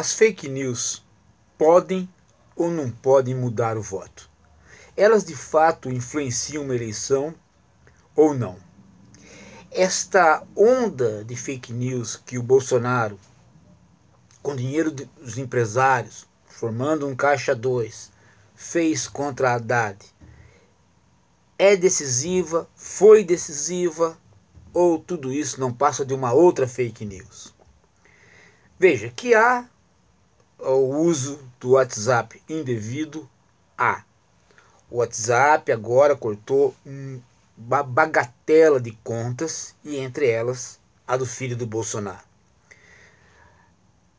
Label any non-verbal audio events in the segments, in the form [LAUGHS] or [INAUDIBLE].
As fake news podem ou não podem mudar o voto? Elas de fato influenciam uma eleição ou não? Esta onda de fake news que o Bolsonaro, com dinheiro dos empresários, formando um caixa 2, fez contra a Haddad, é decisiva, foi decisiva, ou tudo isso não passa de uma outra fake news? Veja que há o uso do WhatsApp indevido a. O WhatsApp agora cortou uma bagatela de contas e entre elas a do filho do Bolsonaro.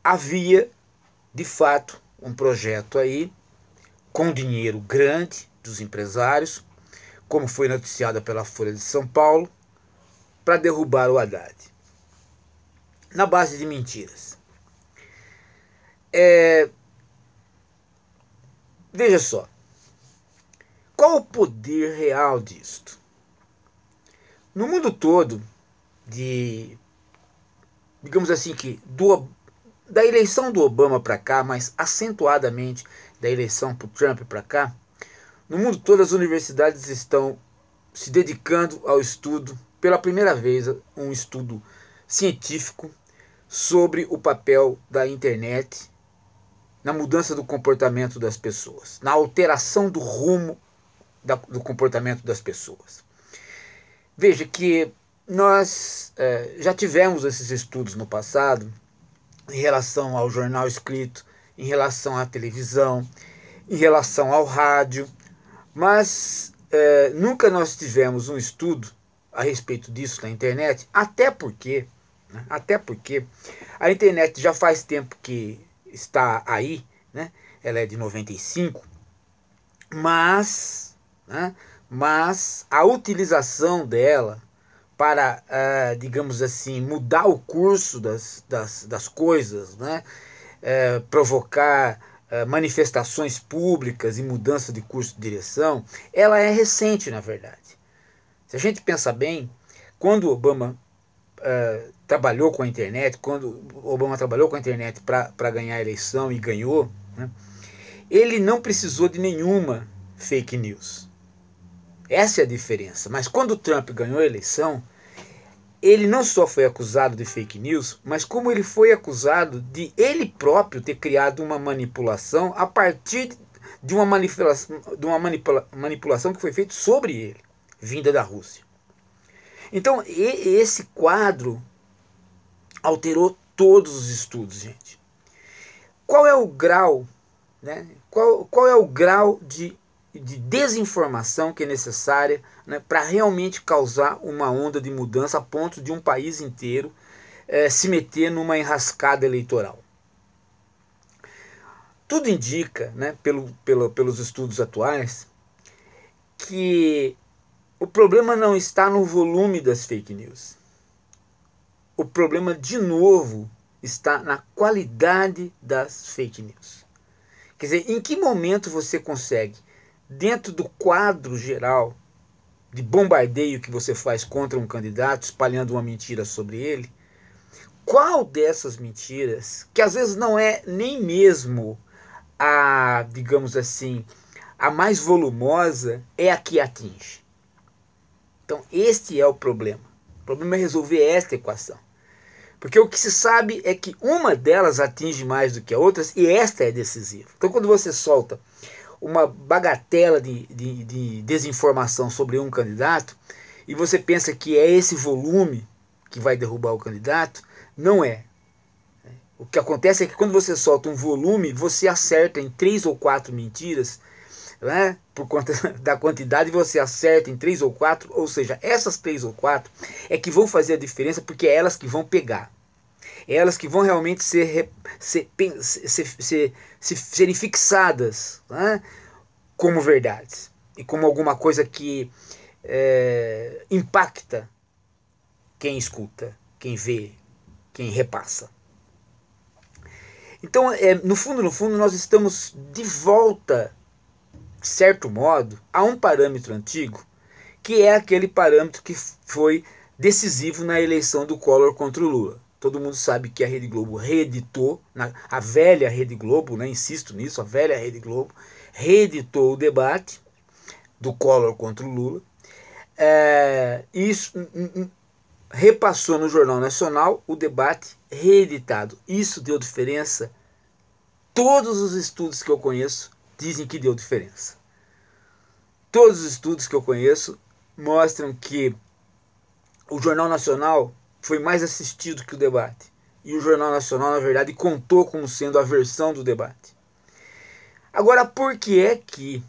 Havia, de fato, um projeto aí com dinheiro grande dos empresários, como foi noticiado pela Folha de São Paulo, para derrubar o Haddad. Na base de mentiras. É... Veja só. Qual o poder real disto? No mundo todo, de digamos assim que do, da eleição do Obama para cá, mas acentuadamente da eleição para Trump para cá, no mundo todo as universidades estão se dedicando ao estudo pela primeira vez um estudo científico sobre o papel da internet na mudança do comportamento das pessoas, na alteração do rumo da, do comportamento das pessoas. Veja que nós é, já tivemos esses estudos no passado em relação ao jornal escrito, em relação à televisão, em relação ao rádio, mas é, nunca nós tivemos um estudo a respeito disso na internet, até porque, né, até porque a internet já faz tempo que está aí, né? Ela é de 95, mas, né? mas a utilização dela para, eh, digamos assim, mudar o curso das, das, das coisas, né? Eh, provocar eh, manifestações públicas e mudança de curso de direção, ela é recente, na verdade. Se a gente pensa bem, quando Obama trabalhou com a internet, quando Obama trabalhou com a internet para ganhar a eleição e ganhou, né, ele não precisou de nenhuma fake news. Essa é a diferença. Mas quando o Trump ganhou a eleição, ele não só foi acusado de fake news, mas como ele foi acusado de ele próprio ter criado uma manipulação a partir de uma manipulação, de uma manipula, manipulação que foi feita sobre ele, vinda da Rússia. Então, esse quadro alterou todos os estudos, gente. Qual é o grau, né? Qual, qual é o grau de, de desinformação que é necessária né, para realmente causar uma onda de mudança a ponto de um país inteiro é, se meter numa enrascada eleitoral? Tudo indica, né, pelo, pelo, pelos estudos atuais, que o problema não está no volume das fake news o problema de novo está na qualidade das fake news. Quer dizer, em que momento você consegue, dentro do quadro geral de bombardeio que você faz contra um candidato, espalhando uma mentira sobre ele, qual dessas mentiras, que às vezes não é nem mesmo a, digamos assim, a mais volumosa, é a que atinge? Então, este é o problema. O problema é resolver esta equação. Porque o que se sabe é que uma delas atinge mais do que a outra e esta é decisiva. Então, quando você solta uma bagatela de, de, de desinformação sobre um candidato e você pensa que é esse volume que vai derrubar o candidato, não é. O que acontece é que quando você solta um volume, você acerta em três ou quatro mentiras né? por conta [LAUGHS] da quantidade, você acerta em três ou quatro, ou seja, essas três ou quatro é que vão fazer a diferença porque é elas que vão pegar. É elas que vão realmente ser, ser, ser, ser, serem fixadas né? como verdades e como alguma coisa que é, impacta quem escuta, quem vê, quem repassa. Então, é, no fundo, no fundo, nós estamos de volta de certo modo, a um parâmetro antigo, que é aquele parâmetro que foi decisivo na eleição do Collor contra o Lula. Todo mundo sabe que a Rede Globo reeditou, a velha Rede Globo, né, insisto nisso, a velha Rede Globo, reeditou o debate do Collor contra o Lula. É, isso repassou no Jornal Nacional o debate reeditado. Isso deu diferença. Todos os estudos que eu conheço dizem que deu diferença. Todos os estudos que eu conheço mostram que o Jornal Nacional foi mais assistido que o debate. E o Jornal Nacional, na verdade, contou como sendo a versão do debate. Agora, por que é que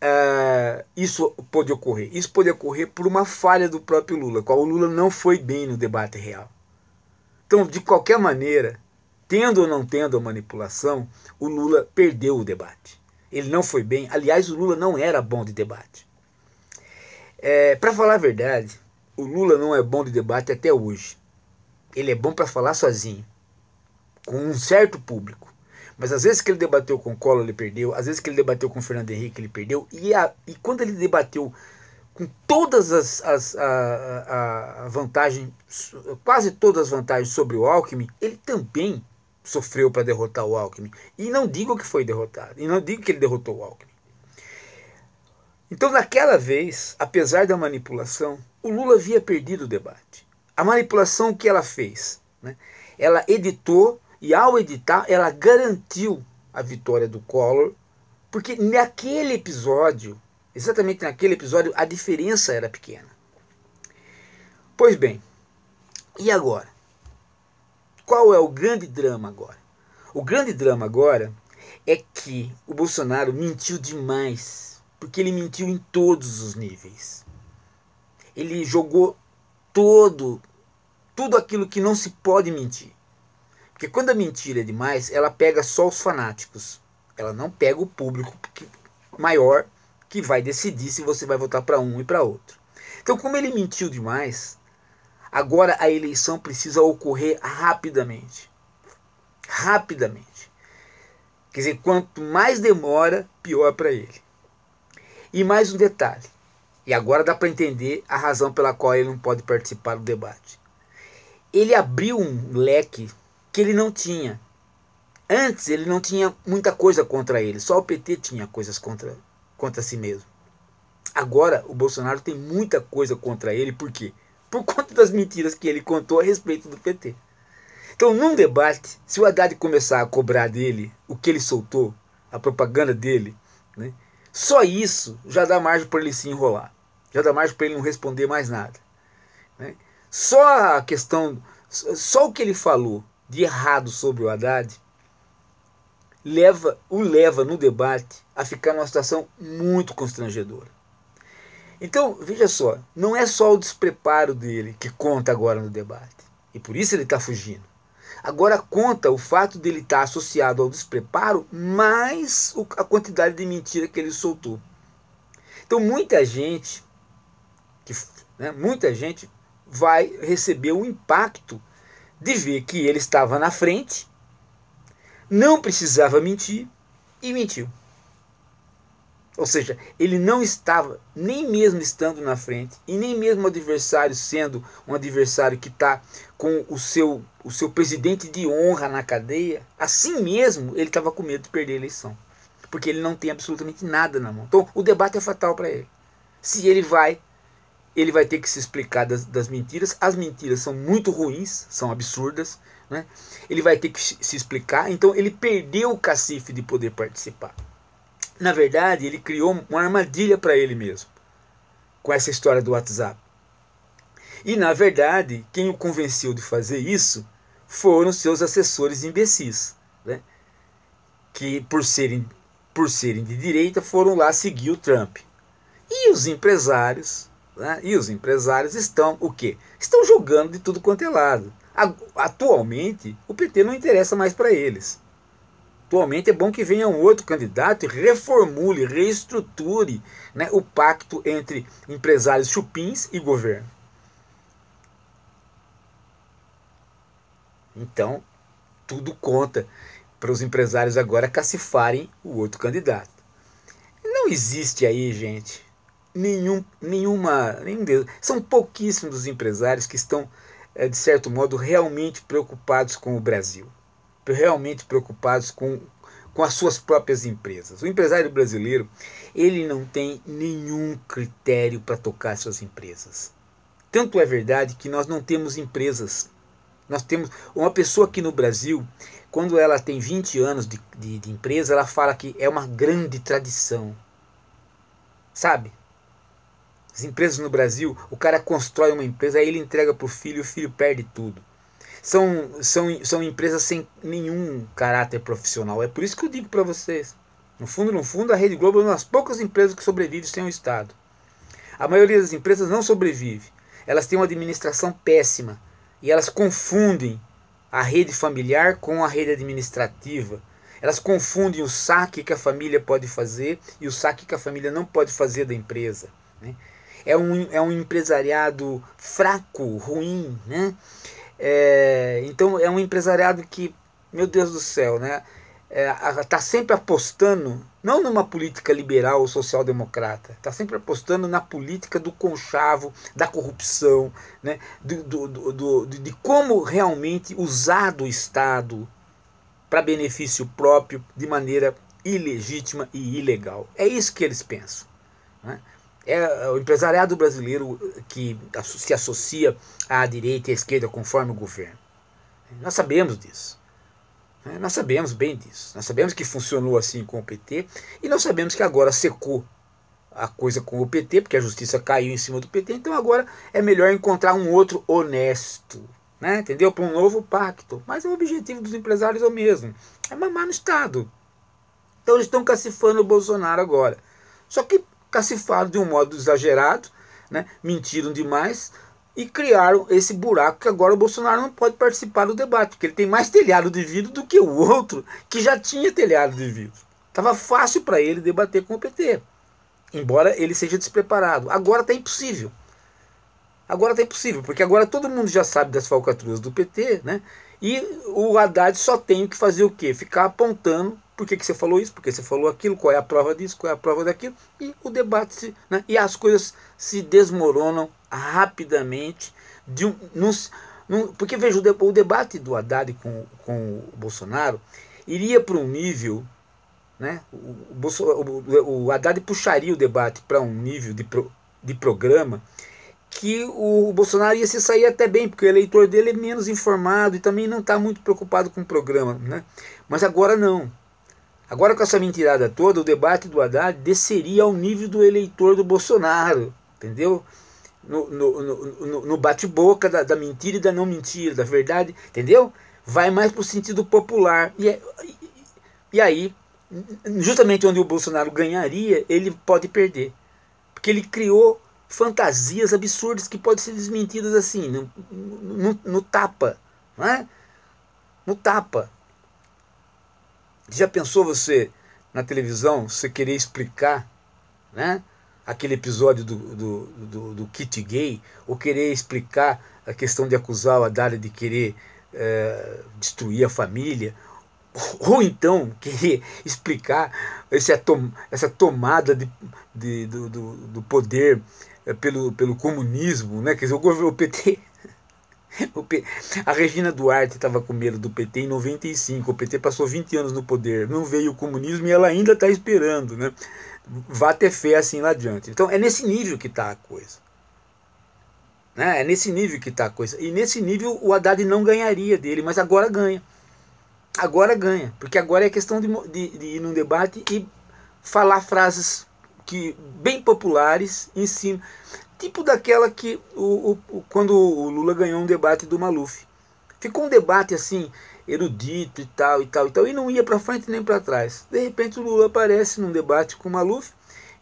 é, isso pode ocorrer? Isso pode ocorrer por uma falha do próprio Lula, qual o Lula não foi bem no debate real. Então, de qualquer maneira, Tendo ou não tendo a manipulação, o Lula perdeu o debate. Ele não foi bem. Aliás, o Lula não era bom de debate. É, para falar a verdade, o Lula não é bom de debate até hoje. Ele é bom para falar sozinho, com um certo público. Mas às vezes que ele debateu com o Collor, ele perdeu. Às vezes que ele debateu com Fernando Henrique, ele perdeu. E, a, e quando ele debateu com todas as, as a, a, a vantagem, quase todas as vantagens sobre o Alckmin, ele também sofreu para derrotar o Alckmin. E não digo que foi derrotado, e não digo que ele derrotou o Alckmin. Então, naquela vez, apesar da manipulação, o Lula havia perdido o debate. A manipulação que ela fez, né? ela editou e, ao editar, ela garantiu a vitória do Collor, porque naquele episódio, exatamente naquele episódio, a diferença era pequena. Pois bem, e agora? Qual é o grande drama agora? O grande drama agora é que o Bolsonaro mentiu demais, porque ele mentiu em todos os níveis. Ele jogou todo tudo aquilo que não se pode mentir. Porque quando a mentira é demais, ela pega só os fanáticos. Ela não pega o público maior que vai decidir se você vai votar para um e para outro. Então, como ele mentiu demais, Agora a eleição precisa ocorrer rapidamente. Rapidamente. Quer dizer, quanto mais demora, pior para ele. E mais um detalhe. E agora dá para entender a razão pela qual ele não pode participar do debate. Ele abriu um leque que ele não tinha. Antes ele não tinha muita coisa contra ele, só o PT tinha coisas contra, contra si mesmo. Agora o Bolsonaro tem muita coisa contra ele, por quê? por conta das mentiras que ele contou a respeito do PT. Então, num debate, se o Haddad começar a cobrar dele o que ele soltou, a propaganda dele, né, só isso já dá margem para ele se enrolar, já dá margem para ele não responder mais nada. Né. Só a questão, só o que ele falou de errado sobre o Haddad leva, o leva no debate a ficar numa situação muito constrangedora. Então, veja só, não é só o despreparo dele que conta agora no debate. E por isso ele está fugindo. Agora conta o fato dele estar tá associado ao despreparo, mais a quantidade de mentira que ele soltou. Então, muita gente, que, né, muita gente vai receber o impacto de ver que ele estava na frente, não precisava mentir e mentiu. Ou seja, ele não estava, nem mesmo estando na frente, e nem mesmo o adversário sendo um adversário que está com o seu, o seu presidente de honra na cadeia, assim mesmo ele estava com medo de perder a eleição. Porque ele não tem absolutamente nada na mão. Então o debate é fatal para ele. Se ele vai, ele vai ter que se explicar das, das mentiras. As mentiras são muito ruins, são absurdas. Né? Ele vai ter que se explicar. Então ele perdeu o cacife de poder participar na verdade, ele criou uma armadilha para ele mesmo com essa história do WhatsApp. E, na verdade, quem o convenceu de fazer isso foram seus assessores imbecis, né? que, por serem, por serem de direita, foram lá seguir o Trump. E os empresários, né? e os empresários estão o quê? Estão jogando de tudo quanto é lado. Atualmente, o PT não interessa mais para eles. Atualmente é bom que venha um outro candidato e reformule, reestruture né, o pacto entre empresários chupins e governo. Então, tudo conta para os empresários agora cacifarem o outro candidato. Não existe aí, gente, nenhum, nenhuma. Nenhum deles. São pouquíssimos os empresários que estão, eh, de certo modo, realmente preocupados com o Brasil realmente preocupados com, com as suas próprias empresas. O empresário brasileiro ele não tem nenhum critério para tocar suas empresas. Tanto é verdade que nós não temos empresas. Nós temos uma pessoa aqui no Brasil, quando ela tem 20 anos de, de, de empresa, ela fala que é uma grande tradição. Sabe? As empresas no Brasil, o cara constrói uma empresa, aí ele entrega para o filho, o filho perde tudo são, são, são empresas sem nenhum caráter profissional. É por isso que eu digo para vocês. No fundo, no fundo, a Rede Globo é uma das poucas empresas que sobrevive sem o Estado. A maioria das empresas não sobrevive. Elas têm uma administração péssima e elas confundem a rede familiar com a rede administrativa. Elas confundem o saque que a família pode fazer e o saque que a família não pode fazer da empresa. Né? É, um, é um empresariado fraco, ruim, né? É, então é um empresariado que, meu Deus do céu, né? Está é, tá sempre apostando, não numa política liberal ou social-democrata, está sempre apostando na política do conchavo, da corrupção, né? do, do, do, do de como realmente usar do Estado para benefício próprio de maneira ilegítima e ilegal. É isso que eles pensam. Né? é o empresariado brasileiro que se associa à direita e à esquerda conforme o governo. Nós sabemos disso. Né? Nós sabemos bem disso. Nós sabemos que funcionou assim com o PT e nós sabemos que agora secou a coisa com o PT, porque a justiça caiu em cima do PT, então agora é melhor encontrar um outro honesto, né? entendeu? Para um novo pacto. Mas o objetivo dos empresários é o mesmo: é mamar no Estado. Então eles estão cacifando o Bolsonaro agora. Só que cacifado de um modo exagerado, né? mentiram demais e criaram esse buraco que agora o Bolsonaro não pode participar do debate, porque ele tem mais telhado de vidro do que o outro que já tinha telhado de vidro. Estava fácil para ele debater com o PT, embora ele seja despreparado. Agora está impossível. Agora está impossível, porque agora todo mundo já sabe das falcatruas do PT, né? E o Haddad só tem que fazer o quê? Ficar apontando por que, que você falou isso, por que você falou aquilo, qual é a prova disso, qual é a prova daquilo, e o debate se, né, e as coisas se desmoronam rapidamente, de um, num, porque veja, o, debate do Haddad com, com o Bolsonaro iria para um nível, né, o, o, o Haddad puxaria o debate para um nível de, pro, de programa que o Bolsonaro ia se sair até bem, porque o eleitor dele é menos informado e também não está muito preocupado com o programa. Né? Mas agora não. Agora, com essa mentirada toda, o debate do Haddad desceria ao nível do eleitor do Bolsonaro, entendeu? No, no, no, no bate-boca da, da, mentira e da não mentira, da verdade, entendeu? Vai mais para o sentido popular. E, é, e, aí, justamente onde o Bolsonaro ganharia, ele pode perder. Porque ele criou fantasias absurdas que podem ser desmentidas assim, no, no, no tapa. Não é? No tapa. Já pensou você na televisão, você querer explicar, né? Aquele episódio do, do, do, do kit gay, ou querer explicar a questão de acusar o Haddad de querer é, destruir a família, ou então querer explicar esse, atom, essa tomada de, de do, do, do, poder eh, pelo, pelo comunismo, né? Quer dizer, o, o PT a Regina Duarte estava com medo do PT em 95. O PT passou 20 anos no poder, não veio o comunismo e ela ainda está esperando, né? Vá ter fé assim lá adiante. Então é nesse nível que está a coisa. Né? É nesse nível que está a coisa. E nesse nível o Haddad não ganharia dele, mas agora ganha. Agora ganha, porque agora é questão de, de, de ir num debate e falar frases que bem populares em cima tipo daquela que o, o, quando o Lula ganhou um debate do Maluf. Ficou um debate assim, erudito e tal e tal e tal, e não ia para frente nem para trás. De repente o Lula aparece num debate com o Maluf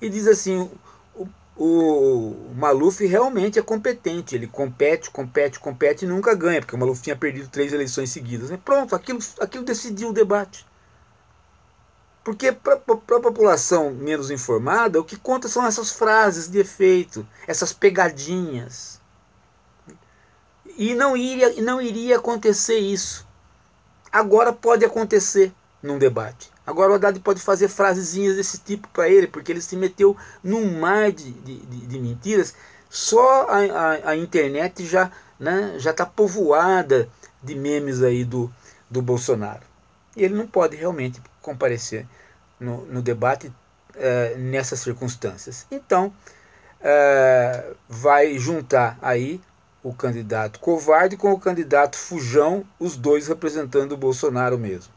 e diz assim: o, o, Maluf realmente é competente, ele compete, compete, compete e nunca ganha, porque o Maluf tinha perdido três eleições seguidas. Né? Pronto, aquilo, aquilo decidiu o debate. Porque para a população menos informada, o que conta são essas frases de efeito, essas pegadinhas. E não iria, não iria acontecer isso. Agora pode acontecer num debate. Agora o Haddad pode fazer frasezinhas desse tipo para ele, porque ele se meteu num mar de, de, de mentiras. Só a, a, a, internet já né, já está povoada de memes aí do, do Bolsonaro. E ele não pode realmente comparecer no, no debate uh, nessas circunstâncias. Então, uh, vai juntar aí o candidato covarde com o candidato fujão, os dois representando o Bolsonaro mesmo.